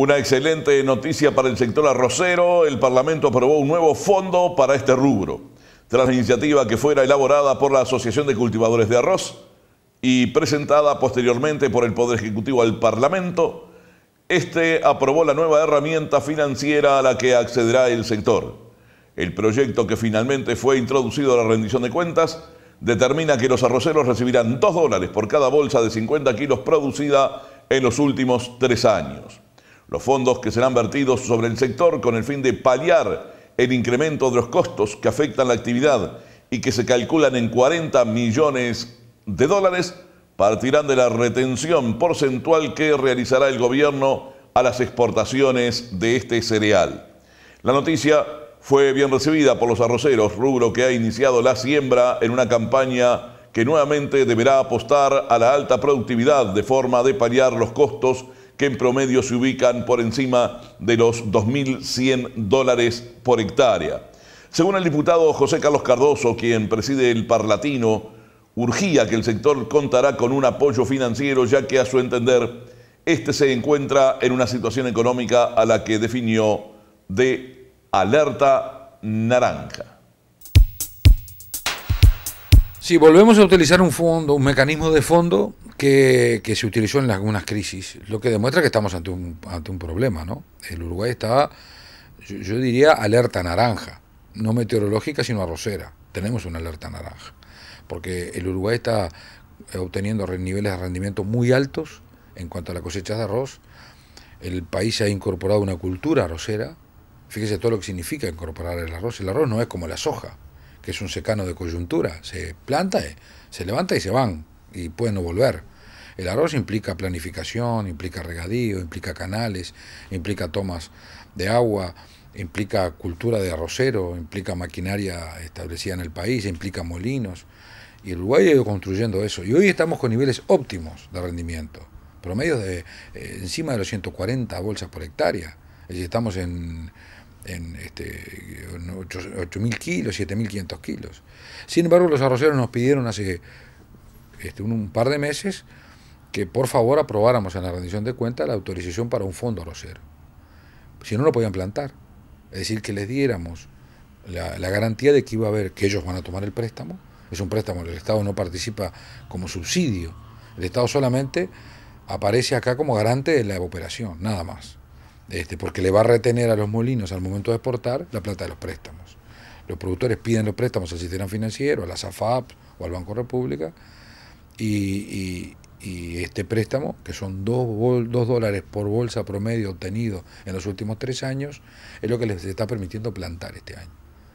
Una excelente noticia para el sector arrocero, el Parlamento aprobó un nuevo fondo para este rubro, tras la iniciativa que fuera elaborada por la Asociación de Cultivadores de Arroz y presentada posteriormente por el Poder Ejecutivo al Parlamento, este aprobó la nueva herramienta financiera a la que accederá el sector. El proyecto que finalmente fue introducido a la rendición de cuentas determina que los arroceros recibirán 2 dólares por cada bolsa de 50 kilos producida en los últimos tres años. Los fondos que serán vertidos sobre el sector con el fin de paliar el incremento de los costos que afectan la actividad y que se calculan en 40 millones de dólares partirán de la retención porcentual que realizará el gobierno a las exportaciones de este cereal. La noticia fue bien recibida por los arroceros, rubro que ha iniciado la siembra en una campaña que nuevamente deberá apostar a la alta productividad de forma de paliar los costos que en promedio se ubican por encima de los 2.100 dólares por hectárea. Según el diputado José Carlos Cardoso, quien preside el Parlatino, urgía que el sector contará con un apoyo financiero, ya que a su entender, este se encuentra en una situación económica a la que definió de alerta naranja. Si volvemos a utilizar un fondo, un mecanismo de fondo que, que se utilizó en algunas crisis, lo que demuestra que estamos ante un, ante un problema, ¿no? El Uruguay está, yo, diría, alerta naranja, no meteorológica, sino arrocera. Tenemos una alerta naranja, porque el Uruguay está eh, obteniendo niveles de rendimiento muy altos en cuanto a la cosecha de arroz. El país ha incorporado una cultura arrocera. Fíjese todo lo que significa incorporar el arroz. El arroz no es como la soja que es un secano de coyuntura. Se planta, eh, se levanta y se van y pueden no volver. El arroz implica planificación, implica regadío, implica canales, implica tomas de agua, implica cultura de arrocero, implica maquinaria establecida en el país, implica molinos. Y Uruguay ha ido construyendo eso. Y hoy estamos con niveles óptimos de rendimiento, promedios de eh, encima de los 140 bolsas por hectárea. Es estamos en en este, 8.000 kilos, 7.500 kilos. Sin embargo, los arroceros nos pidieron hace este, un, par de meses que por favor aprobáramos en la rendición de cuentas la autorización para un fondo arrocero. Si no, lo podían plantar. Es decir, que les diéramos la, la garantía de que iba a haber, que ellos van a tomar el préstamo. Es un préstamo, el Estado no participa como subsidio. El Estado solamente aparece acá como garante de la operación, nada más este, porque le va a retener a los molinos al momento de exportar la plata de los préstamos. Los productores piden los préstamos al sistema financiero, a la SAFAP o al Banco República, y, este préstamo, que son 2 dos, dólares por bolsa promedio obtenido en los últimos tres años, es lo que les está permitiendo plantar este año.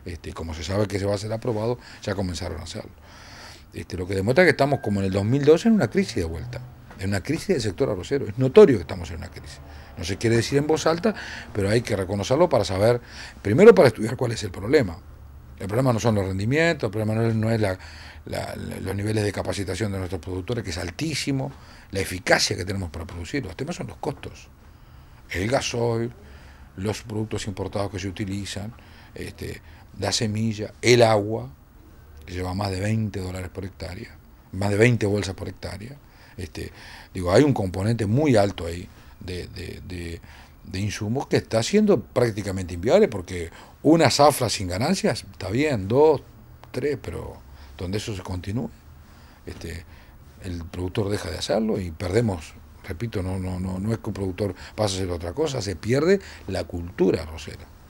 Este, como se sabe que se va a ser aprobado, ya comenzaron a hacerlo. Este, lo que demuestra que estamos como en el 2012 en una crisis de vuelta en una crisis del sector arrocero. Es notorio que estamos en una crisis. No se quiere decir en voz alta, pero hay que reconocerlo para saber, primero para estudiar cuál es el problema. El problema no son los rendimientos, el problema no es, los niveles de capacitación de nuestros productores, que es altísimo, la eficacia que tenemos para producir. Los temas son los costos. El gasoil, los productos importados que se utilizan, este, la semilla, el agua, que lleva más de 20 dólares por hectárea, más de 20 bolsas por hectárea. Este, digo, hay un componente muy alto ahí de, insumos que está siendo prácticamente inviable porque una zafra sin ganancias está bien, dos, tres, pero donde eso se continúe, este, el productor deja de hacerlo y perdemos repito, no, no, no, no es que un productor pasa a hacer otra cosa, se pierde la cultura rosera.